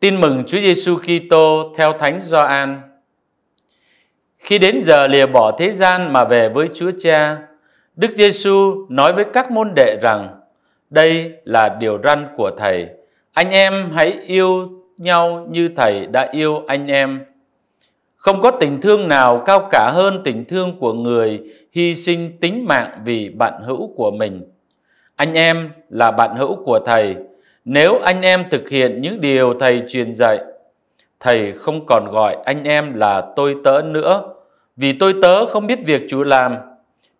Tin mừng Chúa Giêsu Kitô theo Thánh Gioan. Khi đến giờ lìa bỏ thế gian mà về với Chúa Cha, Đức Giêsu nói với các môn đệ rằng: Đây là điều răn của Thầy. Anh em hãy yêu nhau như Thầy đã yêu anh em. Không có tình thương nào cao cả hơn tình thương của người hy sinh tính mạng vì bạn hữu của mình. Anh em là bạn hữu của Thầy nếu anh em thực hiện những điều thầy truyền dạy, thầy không còn gọi anh em là tôi tớ nữa, vì tôi tớ không biết việc Chúa làm,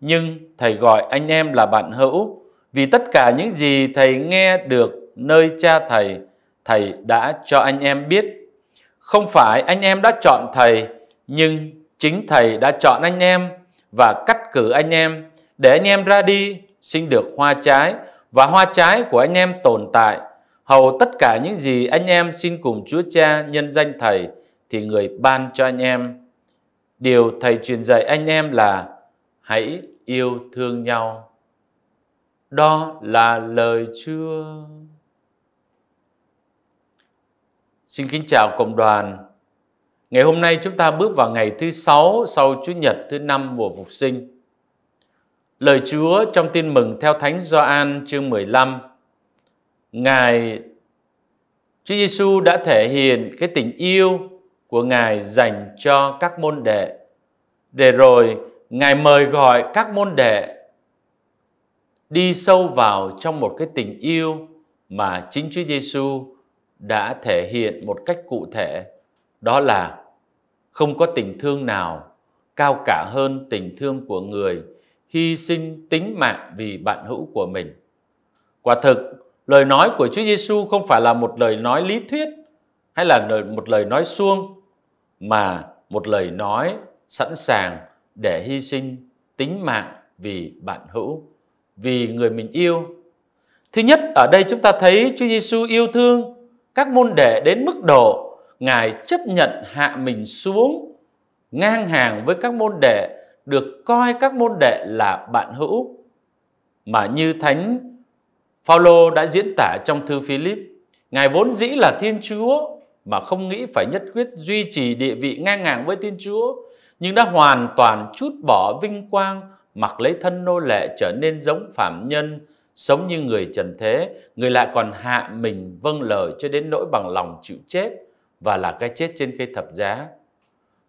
nhưng thầy gọi anh em là bạn hữu, vì tất cả những gì thầy nghe được nơi cha thầy, thầy đã cho anh em biết. Không phải anh em đã chọn thầy, nhưng chính thầy đã chọn anh em và cắt cử anh em để anh em ra đi sinh được hoa trái và hoa trái của anh em tồn tại Hầu tất cả những gì anh em xin cùng Chúa Cha nhân danh Thầy thì người ban cho anh em. Điều Thầy truyền dạy anh em là hãy yêu thương nhau. Đó là lời Chúa. Xin kính chào cộng đoàn. Ngày hôm nay chúng ta bước vào ngày thứ sáu sau Chúa nhật thứ năm mùa phục sinh. Lời Chúa trong tin mừng theo Thánh Gioan chương 15 Ngài Chúa Giêsu đã thể hiện cái tình yêu của Ngài dành cho các môn đệ. Để rồi Ngài mời gọi các môn đệ đi sâu vào trong một cái tình yêu mà chính Chúa Giêsu đã thể hiện một cách cụ thể đó là không có tình thương nào cao cả hơn tình thương của người hy sinh tính mạng vì bạn hữu của mình. Quả thực Lời nói của Chúa Giêsu không phải là một lời nói lý thuyết hay là một lời nói suông mà một lời nói sẵn sàng để hy sinh tính mạng vì bạn hữu, vì người mình yêu. Thứ nhất, ở đây chúng ta thấy Chúa Giêsu yêu thương các môn đệ đến mức độ Ngài chấp nhận hạ mình xuống ngang hàng với các môn đệ, được coi các môn đệ là bạn hữu. Mà như Thánh Phaolô đã diễn tả trong thư Philip, Ngài vốn dĩ là Thiên Chúa mà không nghĩ phải nhất quyết duy trì địa vị ngang nghàng với Thiên Chúa, nhưng đã hoàn toàn chút bỏ vinh quang, mặc lấy thân nô lệ trở nên giống phạm nhân, sống như người trần thế, người lại còn hạ mình vâng lời cho đến nỗi bằng lòng chịu chết và là cái chết trên cây thập giá.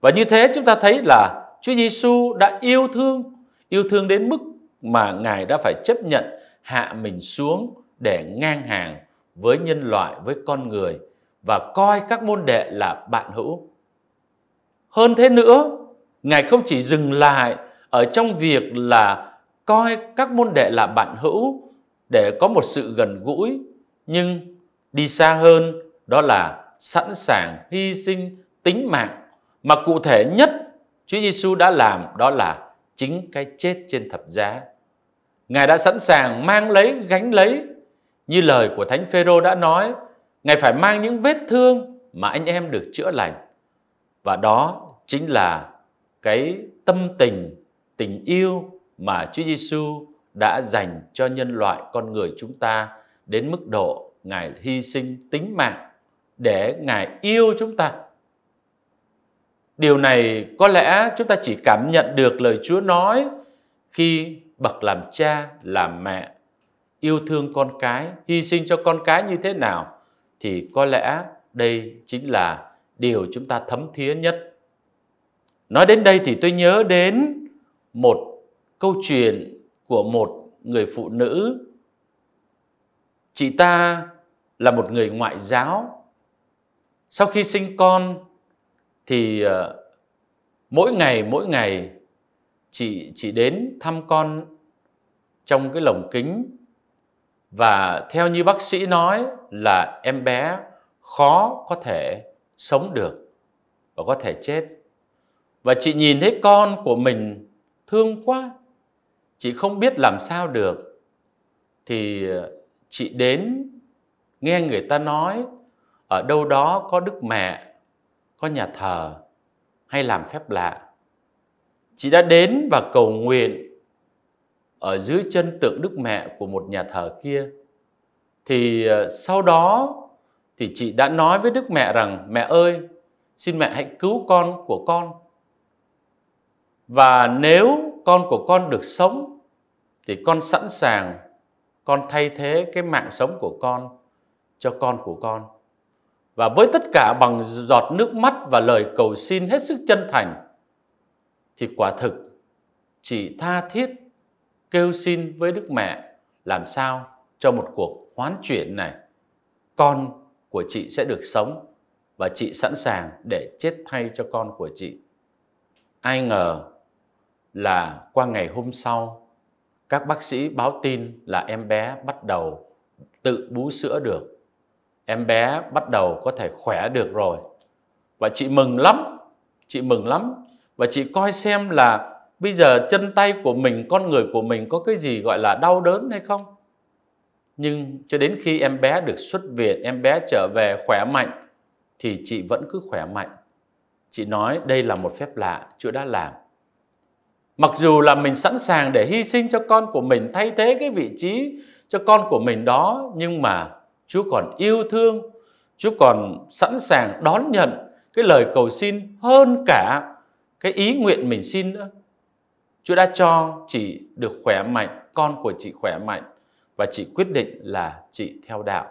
Và như thế chúng ta thấy là Chúa Giêsu đã yêu thương, yêu thương đến mức mà Ngài đã phải chấp nhận hạ mình xuống để ngang hàng với nhân loại, với con người và coi các môn đệ là bạn hữu. Hơn thế nữa, Ngài không chỉ dừng lại ở trong việc là coi các môn đệ là bạn hữu để có một sự gần gũi, nhưng đi xa hơn đó là sẵn sàng hy sinh tính mạng mà cụ thể nhất Chúa Giêsu đã làm đó là chính cái chết trên thập giá. Ngài đã sẵn sàng mang lấy, gánh lấy. Như lời của Thánh Phêrô đã nói, Ngài phải mang những vết thương mà anh em được chữa lành. Và đó chính là cái tâm tình, tình yêu mà Chúa Giêsu đã dành cho nhân loại con người chúng ta đến mức độ Ngài hy sinh tính mạng để Ngài yêu chúng ta. Điều này có lẽ chúng ta chỉ cảm nhận được lời Chúa nói khi bậc làm cha làm mẹ yêu thương con cái hy sinh cho con cái như thế nào thì có lẽ đây chính là điều chúng ta thấm thía nhất nói đến đây thì tôi nhớ đến một câu chuyện của một người phụ nữ chị ta là một người ngoại giáo sau khi sinh con thì ờ, mỗi ngày mỗi ngày chị chị đến thăm con trong cái lồng kính và theo như bác sĩ nói là em bé khó có thể sống được và có thể chết và chị nhìn thấy con của mình thương quá chị không biết làm sao được thì ờ, chị đến nghe người ta nói ở đâu đó có đức mẹ có nhà thờ hay làm phép lạ Chị đã đến và cầu nguyện ở dưới chân tượng Đức Mẹ của một nhà thờ kia. Thì ờ, sau đó thì chị đã nói với Đức Mẹ rằng mẹ ơi, xin mẹ hãy cứu con của con. Và nếu con của con được sống thì con sẵn sàng con thay thế cái mạng sống của con cho con của con. Và với tất cả bằng giọt nước mắt và lời cầu xin hết sức chân thành, thì quả thực chị tha thiết kêu xin với Đức Mẹ làm sao cho một cuộc hoán chuyển này con của chị sẽ được sống và chị sẵn sàng để chết thay cho con của chị. Ai ngờ là qua ngày hôm sau các bác sĩ báo tin là em bé bắt đầu tự bú sữa được. Em bé bắt đầu có thể khỏe được rồi. Và chị mừng lắm, chị mừng lắm, và chị coi xem là bây giờ chân tay của mình con người của mình có cái gì gọi là đau đớn hay không nhưng cho đến khi em bé được xuất viện em bé trở về khỏe mạnh thì chị vẫn cứ khỏe mạnh chị nói đây là một phép lạ chúa đã làm mặc dù là mình sẵn sàng để hy sinh cho con của mình thay thế cái vị trí cho con của mình đó nhưng mà chúa còn yêu thương chúa còn sẵn sàng đón nhận cái lời cầu xin hơn cả cái ý nguyện mình xin nữa Chúa đã cho chị được khỏe mạnh, con của chị khỏe mạnh và chị quyết định là chị theo đạo.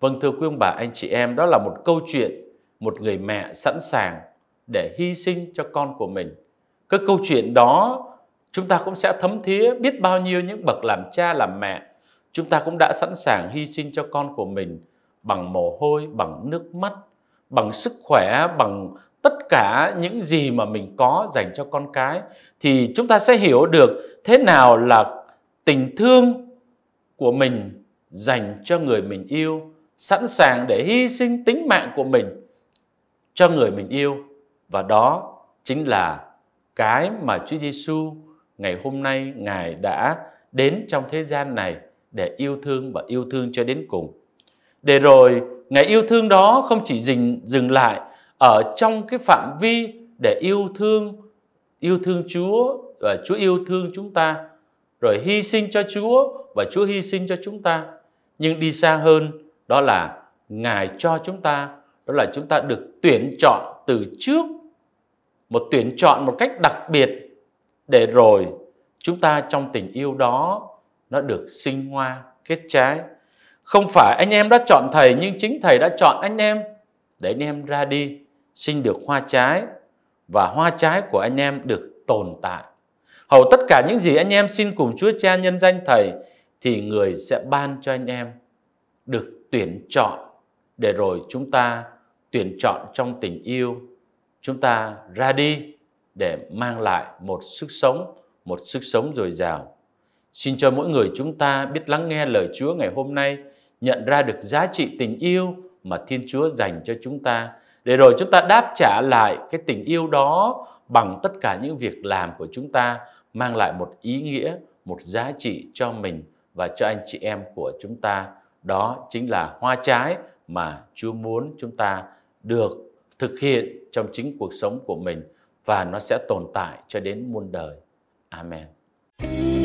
Vâng thưa quý ông bà anh chị em, đó là một câu chuyện một người mẹ sẵn sàng để hy sinh cho con của mình. Cái câu chuyện đó chúng ta cũng sẽ thấm thía biết bao nhiêu những bậc làm cha làm mẹ. Chúng ta cũng đã sẵn sàng hy sinh cho con của mình bằng mồ hôi, bằng nước mắt, bằng sức khỏe, bằng tất cả những gì mà mình có dành cho con cái thì chúng ta sẽ hiểu được thế nào là tình thương của mình dành cho người mình yêu sẵn sàng để hy sinh tính mạng của mình cho người mình yêu và đó chính là cái mà Chúa Giêsu ngày hôm nay ngài đã đến trong thế gian này để yêu thương và yêu thương cho đến cùng. Để rồi ngài yêu thương đó không chỉ dừng dừng lại ở trong cái phạm vi để yêu thương yêu thương Chúa và Chúa yêu thương chúng ta rồi hy sinh cho Chúa và Chúa hy sinh cho chúng ta nhưng đi xa hơn đó là Ngài cho chúng ta đó là chúng ta được tuyển chọn từ trước một tuyển chọn một cách đặc biệt để rồi chúng ta trong tình yêu đó nó được sinh hoa kết trái không phải anh em đã chọn thầy nhưng chính thầy đã chọn anh em để anh em ra đi sinh được hoa trái và hoa trái của anh em được tồn tại. Hầu tất cả những gì anh em xin cùng Chúa Cha nhân danh Thầy thì người sẽ ban cho anh em được tuyển chọn để rồi chúng ta tuyển chọn trong tình yêu chúng ta ra đi để mang lại một sức sống, một sức sống dồi dào. Xin cho mỗi người chúng ta biết lắng nghe lời Chúa ngày hôm nay, nhận ra được giá trị tình yêu mà Thiên Chúa dành cho chúng ta để rồi chúng ta đáp trả lại cái tình yêu đó bằng tất cả những việc làm của chúng ta mang lại một ý nghĩa, một giá trị cho mình và cho anh chị em của chúng ta. Đó chính là hoa trái mà Chúa muốn chúng ta được thực hiện trong chính cuộc sống của mình và nó sẽ tồn tại cho đến muôn đời. Amen.